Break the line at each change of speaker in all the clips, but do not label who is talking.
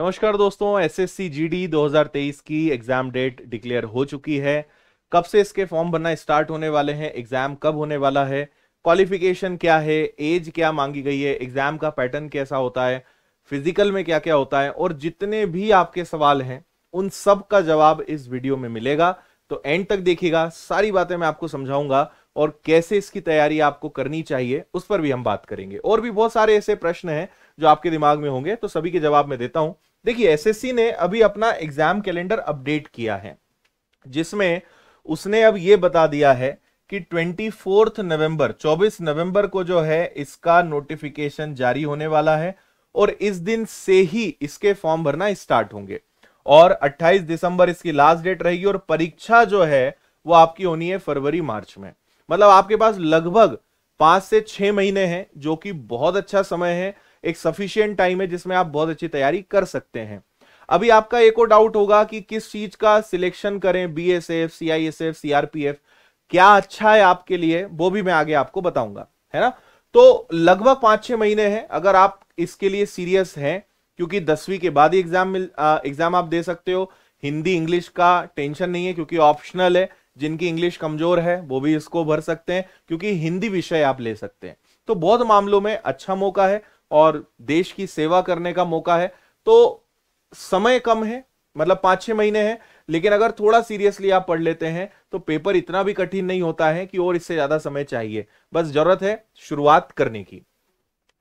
नमस्कार दोस्तों SSC GD 2023 की एग्जाम डेट डिक्लेयर हो चुकी है कब से इसके फॉर्म भरना स्टार्ट होने वाले हैं एग्जाम कब होने वाला है क्वालिफिकेशन क्या है एज क्या मांगी गई है एग्जाम का पैटर्न कैसा होता है फिजिकल में क्या क्या होता है और जितने भी आपके सवाल हैं उन सब का जवाब इस वीडियो में मिलेगा तो एंड तक देखिएगा सारी बातें मैं आपको समझाऊंगा और कैसे इसकी तैयारी आपको करनी चाहिए उस पर भी हम बात करेंगे और भी बहुत सारे ऐसे प्रश्न हैं जो आपके दिमाग में होंगे तो सभी के जवाब मैं देता हूं देखिए एसएससी ने अभी अपना एग्जाम कैलेंडर अपडेट किया है जिसमें उसने अब ये बता दिया है कि ट्वेंटी फोर्थ नवम्बर चौबीस को जो है इसका नोटिफिकेशन जारी होने वाला है और इस दिन से ही इसके फॉर्म भरना स्टार्ट होंगे और 28 दिसंबर इसकी लास्ट डेट रहेगी और परीक्षा जो है वो आपकी होनी है फरवरी मार्च में मतलब आपके पास लगभग पांच से छह महीने हैं जो कि बहुत अच्छा समय है एक सफिशियंट टाइम है जिसमें आप बहुत अच्छी तैयारी कर सकते हैं अभी आपका एक और डाउट होगा कि किस चीज का सिलेक्शन करें B S F C I S F CRPF क्या अच्छा है आपके लिए वो भी मैं आगे आपको बताऊंगा है ना तो लगभग पांच छह महीने हैं अगर आप इसके लिए सीरियस हैं क्योंकि दसवीं के बाद ही एग्जाम मिल एग्जाम आप दे सकते हो हिंदी इंग्लिश का टेंशन नहीं है क्योंकि ऑप्शनल है जिनकी इंग्लिश कमजोर है वो भी इसको भर सकते हैं क्योंकि हिंदी विषय आप ले सकते हैं तो बहुत मामलों में अच्छा मौका है और देश की सेवा करने का मौका है तो समय कम है मतलब पांच छह महीने हैं लेकिन अगर थोड़ा सीरियसली आप पढ़ लेते हैं तो पेपर इतना भी कठिन नहीं होता है कि और इससे ज़्यादा समय चाहिए बस ज़रूरत है शुरुआत करने की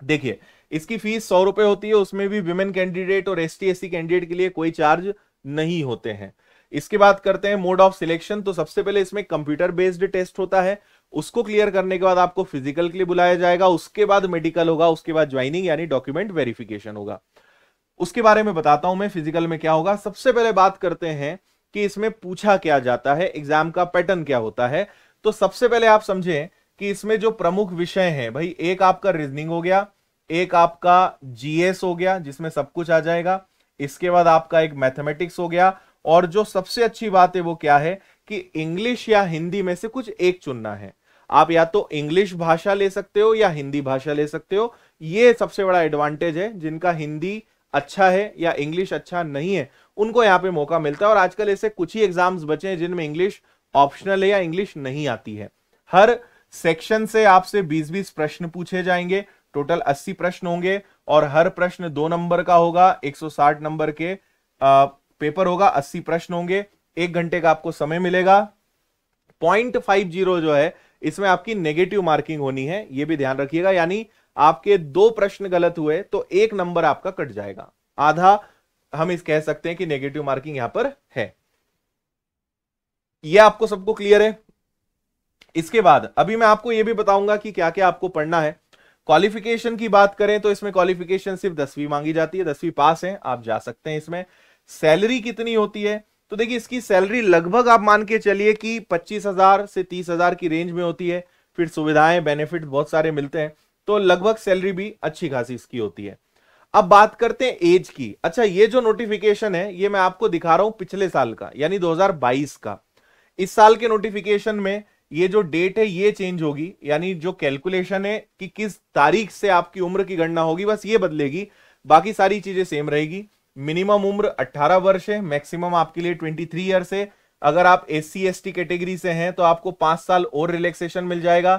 देखिए इसकी फीस सौ रुपए होती है उसमें भी विमेन कैंडिडेट और एस टी कैंडिडेट के लिए कोई चार्ज नहीं होते हैं इसके बाद करते हैं मोड ऑफ सिलेक्शन तो सबसे पहले इसमें कंप्यूटर बेस्ड टेस्ट होता है उसको क्लियर करने के बाद आपको फिजिकल के लिए बुलाया जाएगा उसके बाद मेडिकल होगा उसके बाद ज्वाइनिंग यानी डॉक्यूमेंट वेरिफिकेशन होगा उसके बारे में बताता हूं मैं फिजिकल में क्या होगा सबसे पहले बात करते हैं कि इसमें पूछा क्या जाता है एग्जाम का पैटर्न क्या होता है तो सबसे पहले आप समझें कि इसमें जो प्रमुख विषय है भाई एक आपका रीजनिंग हो गया एक आपका जीएस हो गया जिसमें सब कुछ आ जाएगा इसके बाद आपका एक मैथमेटिक्स हो गया और जो सबसे अच्छी बात है वो क्या है कि इंग्लिश या हिंदी में से कुछ एक चुनना है आप या तो इंग्लिश भाषा ले सकते हो या हिंदी भाषा ले सकते हो ये सबसे बड़ा एडवांटेज है जिनका हिंदी अच्छा है या इंग्लिश अच्छा नहीं है उनको यहाँ पे मौका मिलता है और आजकल ऐसे कुछ ही एग्जाम्स बचे हैं जिनमें इंग्लिश ऑप्शनल है या इंग्लिश नहीं आती है हर सेक्शन से आपसे 20-20 प्रश्न पूछे जाएंगे टोटल 80 प्रश्न होंगे और हर प्रश्न दो नंबर का होगा 160 नंबर के आ, पेपर होगा 80 प्रश्न होंगे एक घंटे का आपको समय मिलेगा पॉइंट फाइव जीरो जो है इसमें आपकी नेगेटिव मार्किंग होनी है ये भी ध्यान रखिएगा यानी आपके दो प्रश्न गलत हुए तो एक नंबर आपका कट जाएगा आधा हम इस कह सकते हैं कि नेगेटिव मार्किंग यहां पर है यह आपको सबको क्लियर है इसके बाद अभी मैं आपको यह भी बताऊंगा कि क्या क्या आपको पढ़ना है क्वालिफिकेशन की बात करें तो इसमें क्वालिफिकेशन सिर्फ दसवीं मांगी जाती है दसवीं पास है आप जा सकते हैं इसमें सैलरी कितनी होती है तो देखिए इसकी सैलरी लगभग आप मान के चलिए कि पच्चीस हजार से तीस हजार की रेंज में होती है फिर सुविधाएं बेनिफिट बहुत सारे मिलते हैं तो लगभग सैलरी भी अच्छी खासी इसकी होती है अब बात करते हैं एज की अच्छा ये जो नोटिफिकेशन है ये मैं आपको दिखा रहा हूं पिछले साल का यानी दो का इस साल के नोटिफिकेशन में ये जो डेट है ये चेंज होगी यानी जो कैलकुलेशन है कि किस तारीख से आपकी उम्र की गणना होगी बस ये बदलेगी बाकी सारी चीजें सेम रहेगी मिनिमम उम्र 18 वर्ष है मैक्सिमम आपके लिए 23 थ्री ईयर है अगर आप S C S T category से हैं तो आपको पांच साल और रिलैक्सेशन मिल जाएगा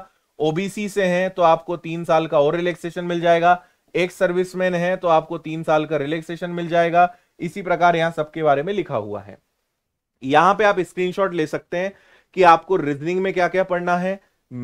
ओबीसी से हैं तो आपको तीन साल का और रिलैक्सेशन मिल जाएगा एक सर्विसमैन है तो आपको तीन साल का रिलैक्सेशन मिल जाएगा इसी प्रकार यहाँ सबके बारे में लिखा हुआ है यहाँ पे आप स्क्रीनशॉट ले सकते हैं कि आपको रीजनिंग में क्या क्या पढ़ना है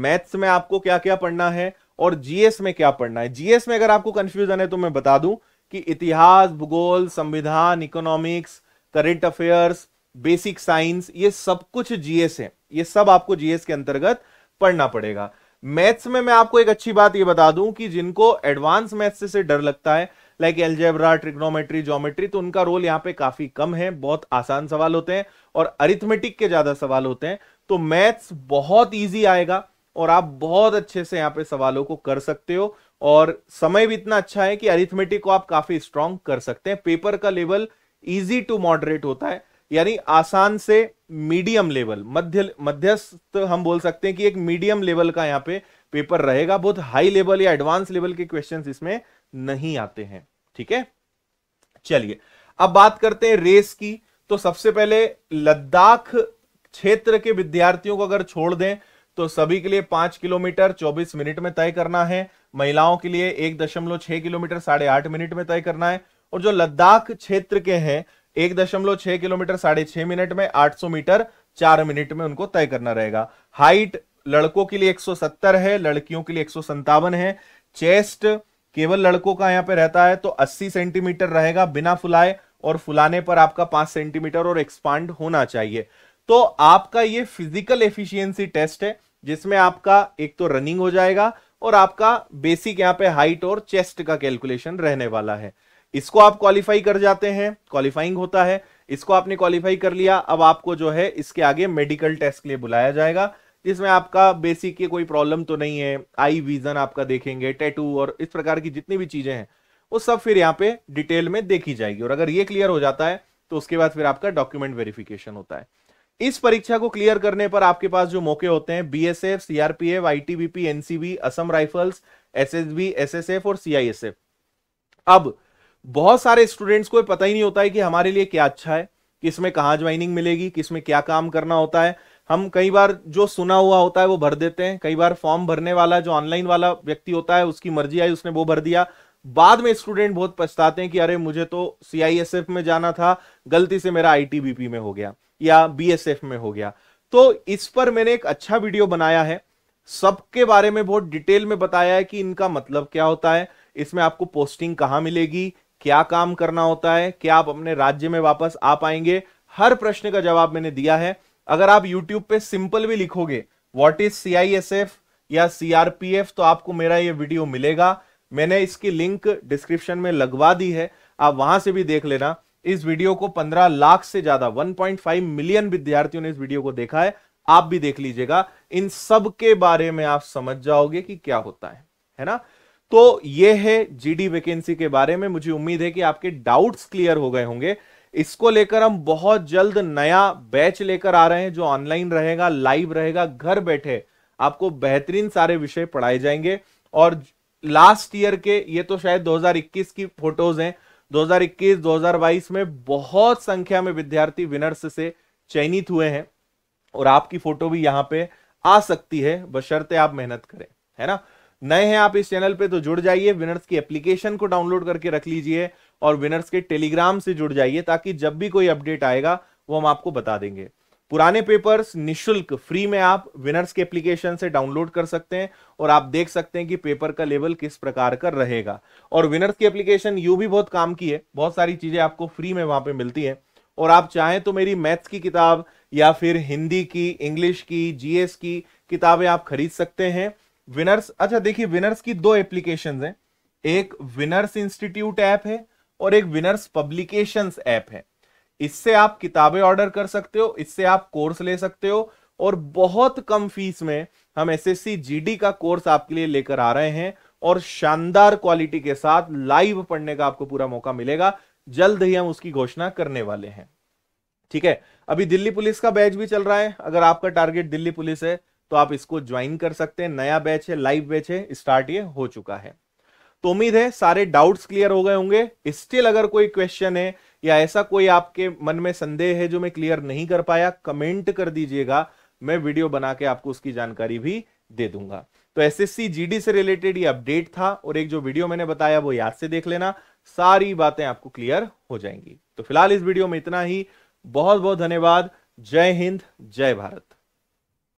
मैथ्स में आपको क्या क्या पढ़ना है और जीएस में क्या पढ़ना है जीएस में अगर आपको कंफ्यूजन है तो मैं बता दूं कि इतिहास भूगोल संविधान economics current affairs basic science ये सब कुछ जीएस है ये सब आपको जीएस के अंतर्गत पढ़ना पड़ेगा मैथ्स में मैं आपको एक अच्छी बात ये बता दूं कि जिनको एडवांस मैथ्स से डर लगता है लाइक एल्जेब्रा ट्रिग्नोमेट्री ज्योमेट्री तो उनका रोल यहाँ पे काफी कम है बहुत आसान सवाल होते हैं और अरिथमेटिक के ज्यादा सवाल होते हैं तो मैथ्स बहुत ईजी आएगा और आप बहुत अच्छे से यहाँ पे सवालों को कर सकते हो और समय भी इतना अच्छा है कि अरिथमेटिक को आप काफी स्ट्रांग कर सकते हैं पेपर का लेवल इजी टू मॉडरेट होता है यानी आसान से मीडियम लेवल मध्य मध्यस्थ हम बोल सकते हैं कि एक मीडियम लेवल का यहाँ पे पेपर रहेगा बहुत हाई लेवल या एडवांस लेवल के क्वेश्चन इसमें नहीं आते हैं ठीक है चलिए अब बात करते हैं रेस की तो सबसे पहले लद्दाख क्षेत्र के विद्यार्थियों को अगर छोड़ दें तो सभी के लिए पांच किलोमीटर चौबीस मिनट में तय करना है महिलाओं के लिए एक दशमलव छह किलोमीटर साढ़े आठ मिनट में तय करना है और जो लद्दाख क्षेत्र के हैं एक दशमलव छह किलोमीटर साढ़े छह मिनट में आठ सौ मीटर चार मिनट में उनको तय करना रहेगा हाइट लड़कों के लिए एक सौ सत्तर है लड़कियों के लिए एक सौ है चेस्ट केवल लड़कों का यहाँ पे रहता है तो 80 सेंटीमीटर रहेगा बिना फुलाए और फुलाने पर आपका 5 सेंटीमीटर और एक्सपांड होना चाहिए तो आपका ये फिजिकल एफिशिएंसी टेस्ट है जिसमें आपका एक तो रनिंग हो जाएगा और आपका बेसिक यहाँ पे हाइट और चेस्ट का कैलकुलेशन रहने वाला है इसको आप क्वालिफाई कर जाते हैं क्वालिफाइंग होता है इसको आपने क्वालिफाई कर लिया अब आपको जो है इसके आगे मेडिकल टेस्ट के लिए बुलाया जाएगा जिसमें आपका बेसिक के कोई प्रॉब्लम तो नहीं है आई विजन आपका देखेंगे टैटू और इस प्रकार की जितनी भी चीजें हैं वो सब फिर यहाँ पे डिटेल में देखी जाएगी और अगर ये क्लियर हो जाता है तो उसके बाद फिर आपका डॉक्यूमेंट वेरिफिकेशन होता है इस परीक्षा को क्लियर करने पर आपके पास जो मौके होते हैं BSF CRPF ITBP NCB Assam rifles SSB SSF और सीआईएसएफ अब बहुत सारे स्टूडेंट्स को पता ही नहीं होता है कि हमारे लिए क्या अच्छा है किसमें कहाँ ज्वाइनिंग मिलेगी किसमें क्या काम करना होता है हम कई बार जो सुना हुआ होता है वो भर देते हैं कई बार फॉर्म भरने वाला जो ऑनलाइन वाला व्यक्ति होता है उसकी मर्जी आई उसने वो भर दिया बाद में स्टूडेंट बहुत पछताते हैं कि अरे मुझे तो सीआईएसएफ में जाना था गलती से मेरा आईटीबीपी में हो गया या बीएसएफ में हो गया तो इस पर मैंने एक अच्छा वीडियो बनाया है सबके बारे में बहुत डिटेल में बताया है कि इनका मतलब क्या होता है इसमें आपको पोस्टिंग कहां मिलेगी क्या काम करना होता है क्या आप अपने राज्य में वापस आ पाएंगे हर प्रश्न का जवाब मैंने दिया है अगर आप यूट्यूब पे सिंपल भी लिखोगे वॉट इज सी या सीआरपीएफ तो आपको मेरा ये वीडियो मिलेगा मैंने इसकी लिंक डिस्क्रिप्शन में लगवा दी है आप वहां से भी देख लेना इस वीडियो को 15 लाख से ज्यादा 1.5 मिलियन विद्यार्थियों ने इस वीडियो को देखा है आप भी देख लीजिएगा इन सब के बारे में आप समझ जाओगे कि क्या होता है है ना तो ये है जीडी वैकेंसी के बारे में मुझे उम्मीद है कि आपके डाउट्स क्लियर हो गए होंगे इसको लेकर हम बहुत जल्द नया बैच लेकर आ रहे हैं जो ऑनलाइन रहेगा लाइव रहेगा घर बैठे आपको बेहतरीन सारे विषय पढ़ाए जाएंगे और लास्ट ईयर के ये तो शायद 2021 की फोटोज हैं 2021 2022 में बहुत संख्या में विद्यार्थी विनर्स से चयनित हुए हैं और आपकी फोटो भी यहां पे आ सकती है बशर्ते आप मेहनत करें है ना नए हैं आप इस चैनल पे तो जुड़ जाइए विनर्स की एप्लीकेशन को डाउनलोड करके रख लीजिए और विनर्स के टेलीग्राम से जुड़ जाइए ताकि जब भी कोई अपडेट आएगा वो हम आपको बता देंगे पुराने पेपर्स निशुल्क फ्री में आप विनर्स के एप्लीकेशन से डाउनलोड कर सकते हैं और आप देख सकते हैं कि पेपर का लेवल किस प्रकार का रहेगा और विनर्स की एप्लीकेशन यू भी बहुत काम की है बहुत सारी चीजें आपको फ्री में वहां पे मिलती है और आप चाहें तो मेरी मैथ्स की किताब या फिर हिंदी की इंग्लिश की जीएस की किताबें आप खरीद सकते हैं विनर्स अच्छा देखिए विनर्स की दो एप्लीकेशन हैं एक विनर्स इंस्टीट्यूट ऐप है और एक विनर्स पब्लिकेशंस ऐप है इससे आप किताबें ऑर्डर कर सकते हो इससे आप कोर्स ले सकते हो और बहुत कम फीस में हम एसएससी जीडी का कोर्स आपके लिए लेकर आ रहे हैं और शानदार क्वालिटी के साथ लाइव पढ़ने का आपको पूरा मौका मिलेगा जल्द ही हम उसकी घोषणा करने वाले हैं ठीक है अभी दिल्ली पुलिस का बैच भी चल रहा है अगर आपका टारगेट दिल्ली पुलिस है तो आप इसको ज्वाइन कर सकते हैं नया बैच है लाइव बैच है स्टार्ट ये हो चुका है तो उम्मीद है सारे डाउट्स क्लियर हो गए होंगे स्टिल अगर कोई क्वेश्चन है या ऐसा कोई आपके मन में संदेह है जो मैं क्लियर नहीं कर पाया कमेंट कर दीजिएगा मैं वीडियो बना के आपको उसकी जानकारी भी दे दूंगा तो एसएससी जीडी से रिलेटेड ये अपडेट था और एक जो वीडियो मैंने बताया वो याद से देख लेना सारी बातें आपको क्लियर हो जाएंगी तो फिलहाल इस वीडियो में इतना ही बहुत बहुत धन्यवाद जय हिंद जय भारत